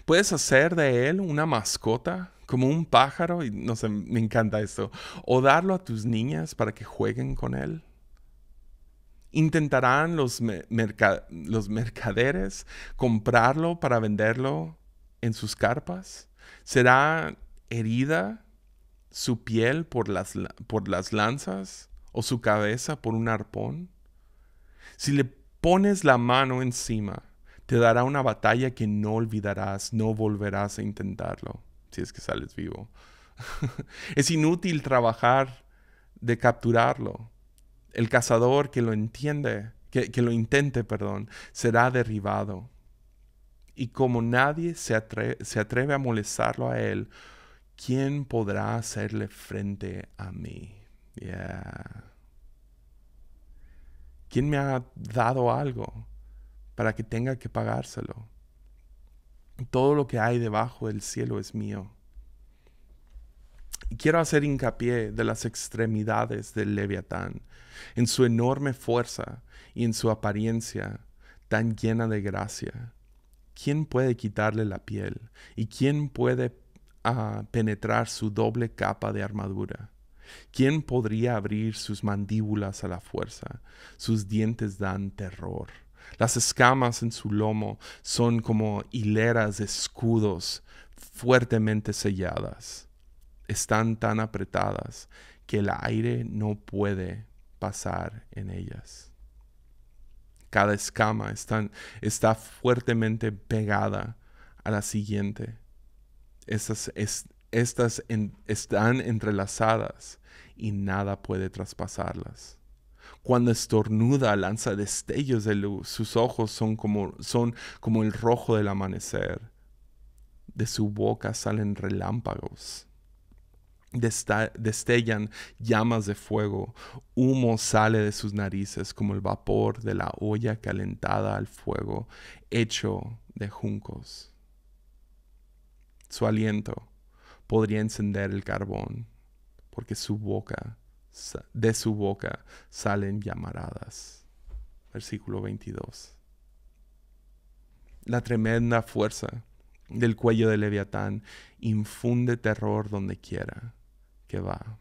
Puedes hacer de él una mascota, como un pájaro, y no sé, me encanta esto, o darlo a tus niñas para que jueguen con él. Intentarán los, los mercaderes comprarlo para venderlo en sus carpas. Será herida su piel por las, por las lanzas o su cabeza por un arpón. Si le pones la mano encima, te dará una batalla que no olvidarás, no volverás a intentarlo, si es que sales vivo. [laughs] es inútil trabajar de capturarlo. El cazador que lo entiende, que, lo intente, perdón, será derribado. Y como nadie se, atreve a molestarlo a él, ¿quién podrá hacerle frente a mí? ¿Quién me ha dado algo? para que tenga que pagárselo. Todo lo que hay debajo del cielo es mío. quiero hacer hincapié de las extremidades del leviatán, en su enorme fuerza y en su apariencia tan llena de gracia. ¿Quién puede quitarle la piel? ¿Y quién puede ah, penetrar su doble capa de armadura? ¿Quién podría abrir sus mandíbulas a la fuerza? Sus dientes dan terror. Las escamas en su lomo son como hileras de escudos fuertemente selladas. Están tan apretadas que el aire no puede pasar en ellas. Cada escama está, fuertemente pegada a la siguiente. Estas, están entrelazadas y nada puede traspasarlas. Cuando estornuda lanza destellos de luz, sus ojos son como, son como el rojo del amanecer. De su boca salen relámpagos. destellan llamas de fuego, humo sale de sus narices como el vapor de la olla calentada al fuego, hecho de juncos. Su aliento podría encender el carbón, porque su boca de su boca salen llamaradas. Versículo 22. La tremenda fuerza del cuello de Leviatán infunde terror donde quiera que va.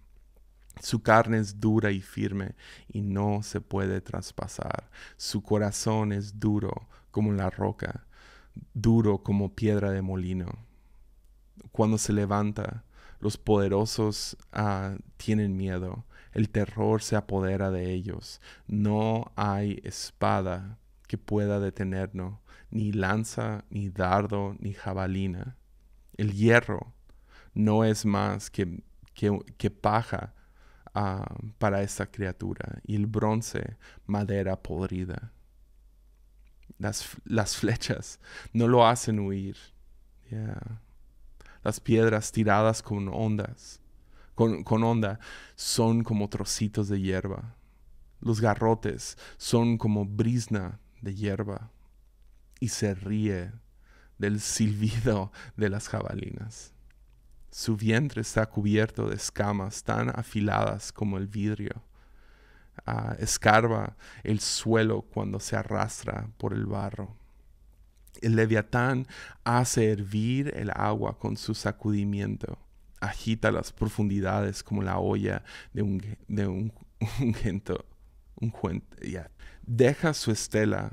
Su carne es dura y firme y no se puede traspasar. Su corazón es duro como la roca, duro como piedra de molino. Cuando se levanta, los poderosos ah, tienen miedo el terror se apodera de ellos. No hay espada que pueda detenernos, ni lanza, ni dardo, ni jabalina. El hierro no es más que, que, paja ah, para esta criatura, y el bronce madera podrida. Las, flechas no lo hacen huir. Las piedras tiradas con ondas con, onda, son como trocitos de hierba. Los garrotes son como brisna de hierba. Y se ríe del silbido de las jabalinas. Su vientre está cubierto de escamas tan afiladas como el vidrio. Ah, escarba el suelo cuando se arrastra por el barro. El leviatán hace hervir el agua con su sacudimiento agita las profundidades como la olla de un, de [laughs] gento, un Deja su estela,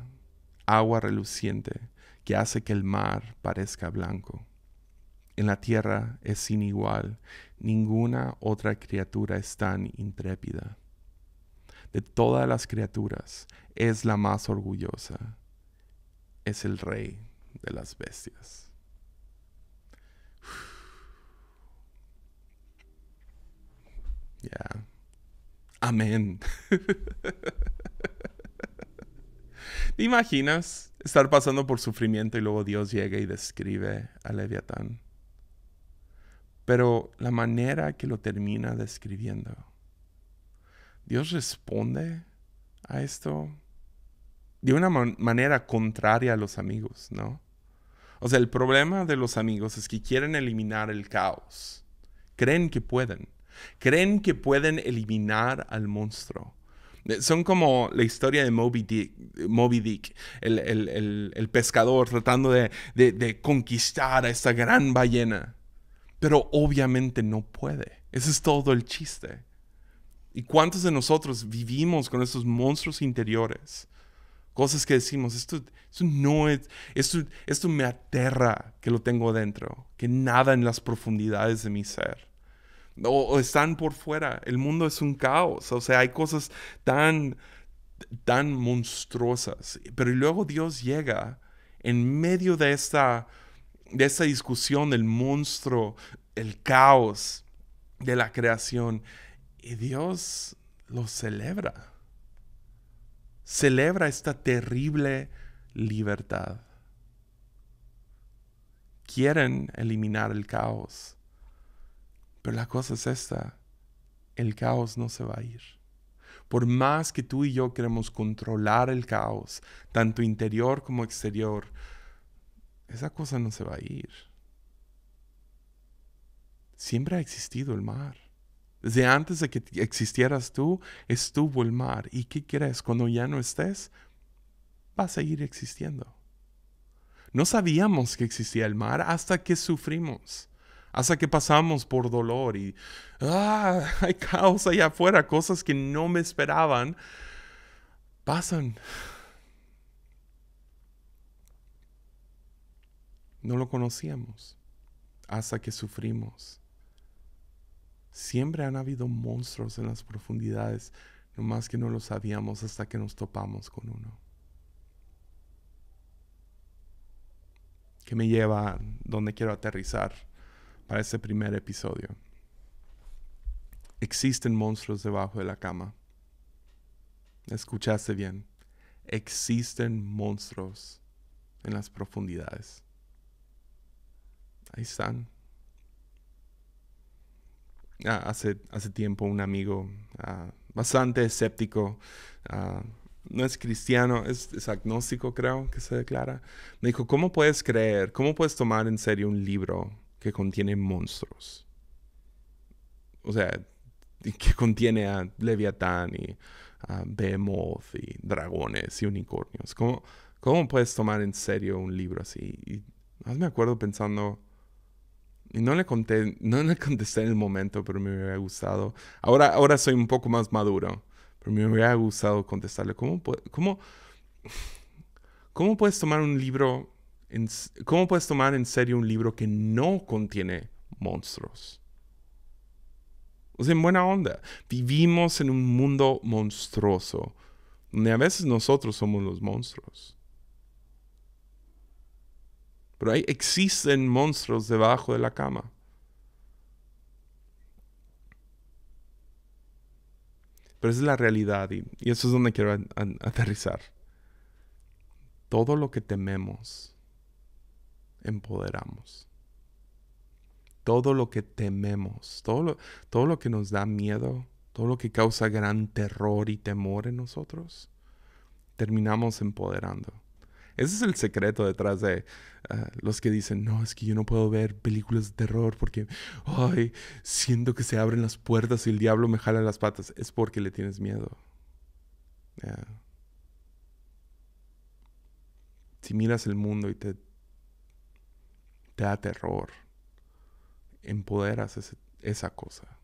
agua reluciente, que hace que el mar parezca blanco. En la tierra es sin igual, ninguna otra criatura es tan intrépida. De todas las criaturas es la más orgullosa, es el rey de las bestias. Yeah. Amén. [laughs] ¿Te imaginas estar pasando por sufrimiento y luego Dios llega y describe a Leviatán? Pero la manera que lo termina describiendo, Dios responde a esto de una manera contraria a los amigos, ¿no? O sea, el problema de los amigos es que quieren eliminar el caos, creen que pueden, Creen que pueden eliminar al monstruo. Eh, son como la historia de Moby Dick, el, pescador tratando de, conquistar a esta gran ballena. Pero obviamente no puede. Ese es todo el chiste. ¿Y cuántos de nosotros vivimos con esos monstruos interiores? Cosas que decimos, esto, no esto, esto me aterra que lo tengo dentro, que nada en las profundidades de mi ser o, están por fuera. El mundo es un caos, o sea, hay cosas tan, tan monstruosas. Pero luego Dios llega en medio de esta, de esta discusión el monstruo, el caos de la creación, y Dios lo celebra. Celebra esta terrible libertad. Quieren eliminar el caos pero la cosa es esta, el caos no se va a ir. Por más que tú y yo queremos controlar el caos, tanto interior como exterior, esa cosa no se va a ir. Siempre ha existido el mar. Desde antes de que existieras tú, estuvo el mar. ¿Y qué crees? Cuando ya no estés, va a seguir existiendo. No sabíamos que existía el mar hasta que sufrimos hasta que pasamos por dolor y ah, [laughs] hay caos allá afuera, cosas que no me esperaban, pasan. No lo conocíamos hasta que sufrimos. Siempre han habido monstruos en las profundidades, nomás que no lo sabíamos hasta que nos topamos con uno. Que me lleva donde quiero aterrizar para este primer episodio. Existen monstruos debajo de la cama. Escuchaste bien. Existen monstruos en las profundidades. Ahí están. Ah, hace, hace, tiempo un amigo ah, bastante escéptico, ah, no es cristiano, es, es, agnóstico creo que se declara, me dijo, ¿cómo puedes creer? ¿Cómo puedes tomar en serio un libro que contiene monstruos. O sea, que contiene a Leviatán y a Behemoth y dragones y unicornios. ¿Cómo, ¿Cómo puedes tomar en serio un libro así? Y me acuerdo pensando, y no le conté, no le contesté en el momento, pero me hubiera gustado. Ahora, ahora soy un poco más maduro, pero me hubiera gustado contestarle. ¿Cómo, cómo, cómo puedes tomar un libro ¿cómo puedes tomar en serio un libro que no contiene monstruos? O sea, en buena onda, vivimos en un mundo monstruoso, donde a veces nosotros somos los monstruos. Pero ahí existen monstruos debajo de la cama. Pero esa es la realidad y, eso es donde quiero aterrizar. Todo lo que tememos empoderamos. Todo lo que tememos, todo lo, todo lo que nos da miedo, todo lo que causa gran terror y temor en nosotros, terminamos empoderando. Ese es el secreto detrás de eh, los que dicen, no, es que yo no puedo ver películas de terror porque, ay, siento que se abren las puertas y el diablo me jala las patas. Es porque le tienes miedo. Si miras el mundo y te te da terror. Empoderas esa cosa.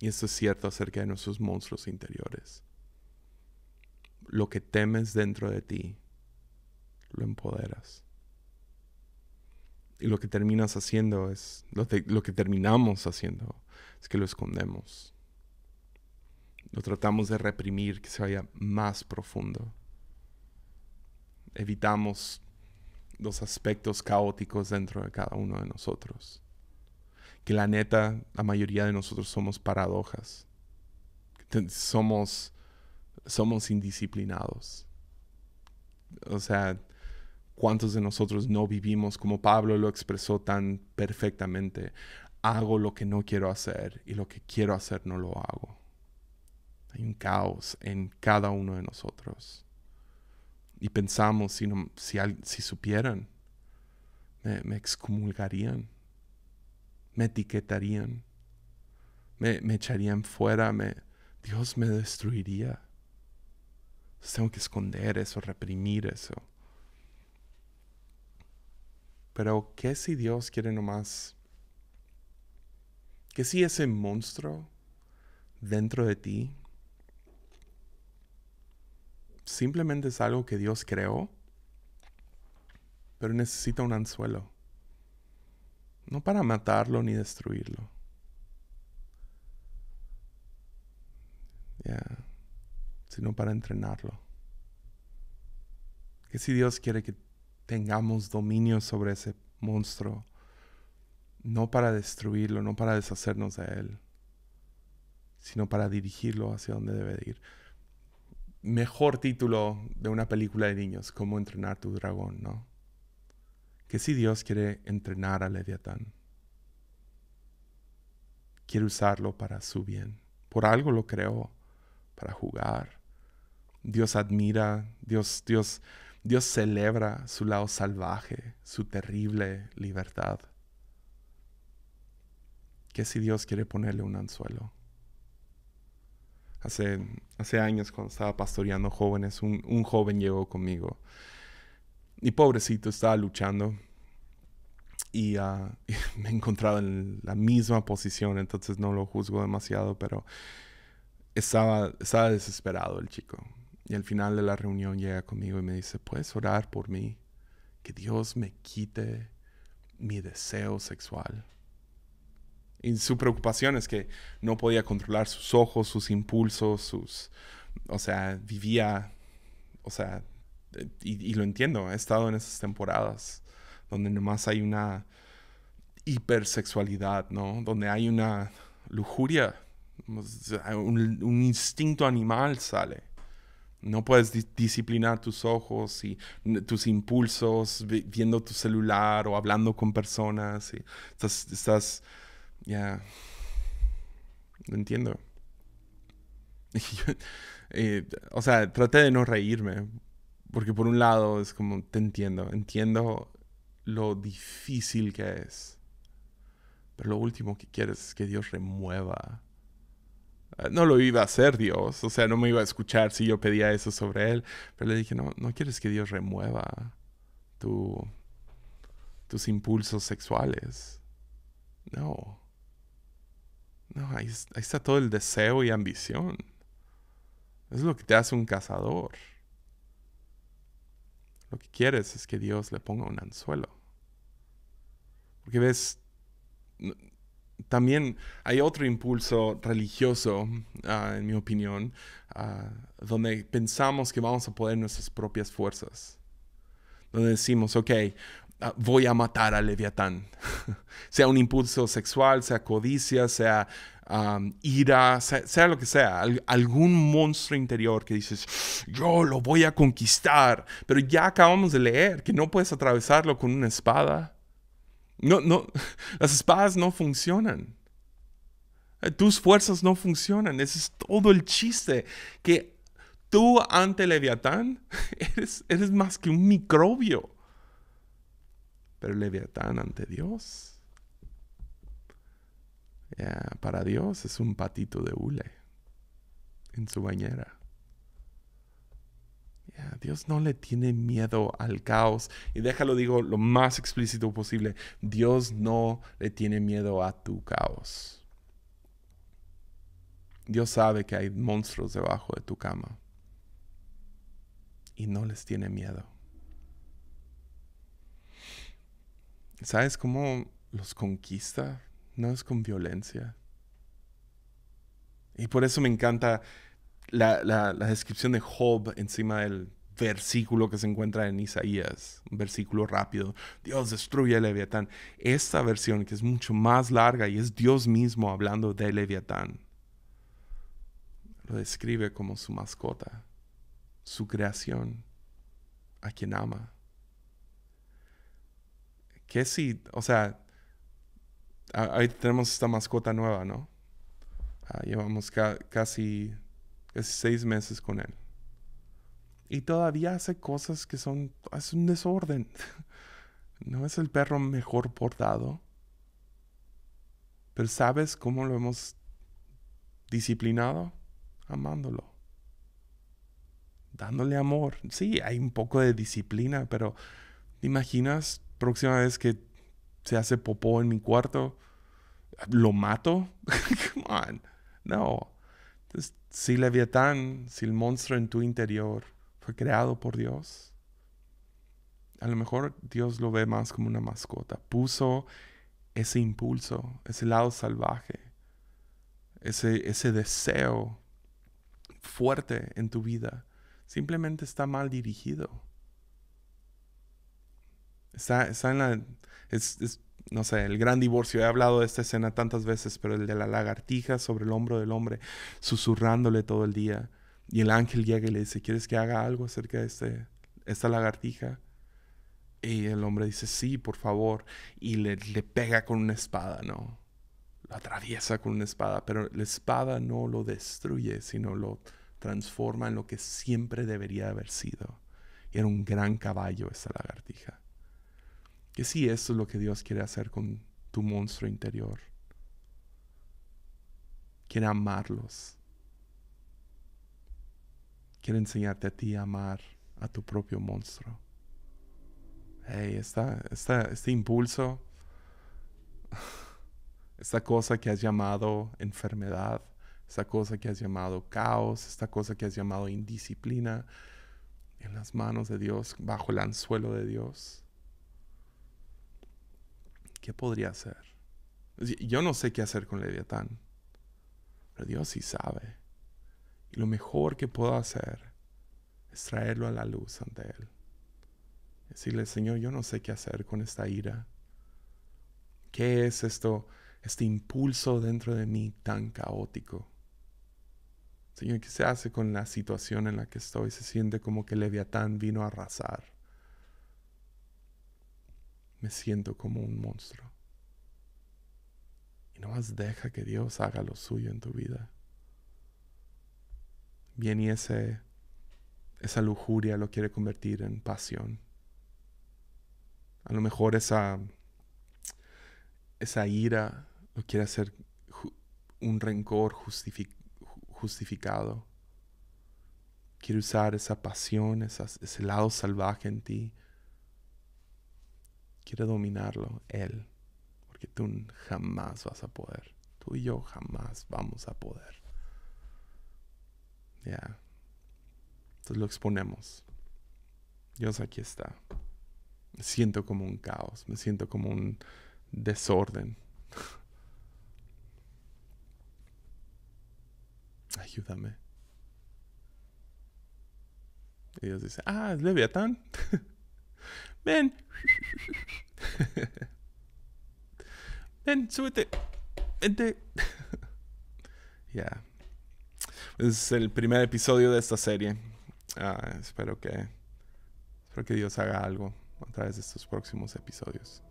Y esto es cierto acerca de nuestros monstruos interiores. Lo que temes dentro de ti, lo empoderas. Y lo que terminas haciendo es, lo, lo que terminamos haciendo es que lo escondemos. Lo tratamos de reprimir, que se vaya más profundo. Evitamos los aspectos caóticos dentro de cada uno de nosotros. Que la neta, la mayoría de nosotros somos paradojas. Somos, somos indisciplinados. O sea, ¿cuántos de nosotros no vivimos como Pablo lo expresó tan perfectamente? Hago lo que no quiero hacer y lo que quiero hacer no lo hago. Hay un caos en cada uno de nosotros. Y pensamos, si, no, si, si supieran, me, excomulgarían, me etiquetarían, me, echarían fuera, me, Dios me destruiría. tengo que esconder eso, reprimir eso. Pero ¿qué si Dios quiere nomás? ¿Qué si ese monstruo dentro de ti simplemente es algo que Dios creó, pero necesita un anzuelo. No para matarlo ni destruirlo. Sino para entrenarlo. Que si Dios quiere que tengamos dominio sobre ese monstruo, no para destruirlo, no para deshacernos de él, sino para dirigirlo hacia donde debe ir mejor título de una película de niños, Cómo entrenar tu dragón, ¿no? Que si Dios quiere entrenar a Leviatán, quiere usarlo para su bien. Por algo lo creó, para jugar. Dios admira, Dios, Dios, Dios celebra su lado salvaje, su terrible libertad. Que si Dios quiere ponerle un anzuelo? hace, años cuando estaba pastoreando jóvenes, un, joven llegó conmigo y pobrecito estaba luchando y, ah, [laughs] me encontraba en la misma posición, entonces no lo juzgo demasiado, pero estaba, estaba desesperado el chico. Y al final de la reunión llega conmigo y me dice, ¿puedes orar por mí? Que Dios me quite mi deseo sexual. Y su preocupación es que no podía controlar sus ojos, sus impulsos, sus... O sea, vivía... O sea, y, lo entiendo, he estado en esas temporadas donde nomás hay una hipersexualidad, ¿no? Donde hay una lujuria, un, instinto animal sale. No puedes disciplinar tus ojos y tus impulsos viendo tu celular o hablando con personas. Y estás, estás ya. Lo entiendo. [laughs] Eh, o sea, traté de no reírme. Porque por un lado es como, te entiendo. Entiendo lo difícil que es. Pero lo último que quieres es que Dios remueva. Ah, no lo iba a hacer Dios, o sea, no me iba a escuchar si yo pedía eso sobre él, pero le dije, no, no quieres que Dios remueva tu, tus impulsos sexuales. No. No, ahí, está todo el deseo y ambición. Es lo que te hace un cazador. Lo que quieres es que Dios le ponga un anzuelo. Porque ves, también hay otro impulso religioso, ah, en mi opinión, ah, donde pensamos que vamos a poder nuestras propias fuerzas. Donde decimos, ok, Ah, voy a matar a leviatán. [laughs] sea un impulso sexual, sea codicia, sea ira, sea, lo que sea, algún monstruo interior que dices, yo lo voy a conquistar, pero ya acabamos de leer que no puedes atravesarlo con una espada. No, no, [laughs] las espadas no funcionan. Eh, tus fuerzas no funcionan. Ese es todo el chiste. Que tú ante Leviatán [laughs] eres, eres más que un microbio pero Leviatán ante Dios. para Dios es un patito de hule en su bañera. Dios no le tiene miedo al caos. Y déjalo, digo, lo más explícito posible. Dios no le tiene miedo a tu caos. Dios sabe que hay monstruos debajo de tu cama. Y no les tiene miedo. ¿Sabes cómo los conquista? No es con violencia. Y por eso me encanta la, descripción de Job encima del versículo que se encuentra en Isaías, un versículo rápido, Dios destruye a Leviatán. Esta versión que es mucho más larga y es Dios mismo hablando de Leviatán, lo describe como su mascota, su creación, a quien ama que si, o sea, ahí tenemos esta mascota nueva, ¿no? Ah, llevamos casi, casi seis meses con él. Y todavía hace cosas que son, es un desorden. [laughs] no es el perro mejor portado, pero ¿sabes cómo lo hemos disciplinado? Amándolo. Dándole amor. Sí, hay un poco de disciplina, pero ¿te imaginas próxima vez que se hace popó en mi cuarto, lo mato. [laughs] No. Entonces, si Leviatán, si el monstruo en tu interior fue creado por Dios, a lo mejor Dios lo ve más como una mascota. Puso ese impulso, ese lado salvaje, ese, ese deseo fuerte en tu vida. Simplemente está mal dirigido. Está, en la... no sé, el gran divorcio. He hablado de esta escena tantas veces, pero el de la lagartija sobre el hombro del hombre, susurrándole todo el día. Y el ángel llega y le dice, ¿quieres que haga algo acerca de este, esta lagartija? Y el hombre dice, sí, por favor. Y le, le pega con una espada, ¿no? Lo atraviesa con una espada, pero la espada no lo destruye, sino lo transforma en lo que siempre debería haber sido. Y era un gran caballo esta lagartija. Que sí, eso es lo que Dios quiere hacer con tu monstruo interior. Quiere amarlos. Quiere enseñarte a ti a amar a tu propio monstruo. Hey, este impulso, [laughs] esta cosa que has llamado enfermedad, esta cosa que has llamado caos, esta cosa que has llamado indisciplina, en las manos de Dios, bajo el anzuelo de Dios. ¿qué podría hacer? Yo no sé qué hacer con Leviatán, pero Dios sí sabe. Y lo mejor que puedo hacer es traerlo a la luz ante Él. Decirle, Señor, yo no sé qué hacer con esta ira. ¿Qué es esto, este impulso dentro de mí tan caótico? Señor, ¿qué se hace con la situación en la que estoy? Se siente como que Leviatán vino a arrasar me siento como un monstruo. Y no más deja que Dios haga lo suyo en tu vida. Bien, y esa lujuria lo quiere convertir en pasión. A lo mejor esa, esa ira lo quiere hacer un rencor justificado. Quiere usar esa pasión, ese lado salvaje en ti quiere dominarlo Él, porque tú jamás vas a poder. Tú y yo jamás vamos a poder. Ya. Entonces lo exponemos. Dios aquí está. Me siento como un caos, me siento como un desorden. [laughs] Ayúdame. Y Dios dice, ah, es Leviatán. [laughs] Ven, [laughs] ¡Ven, súbete. Vente. [laughs] yeah. Es el primer episodio de esta serie. Ah, espero que. Espero que Dios haga algo a través de estos próximos episodios.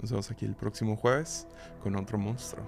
Nos vemos aquí el próximo jueves con otro monstruo.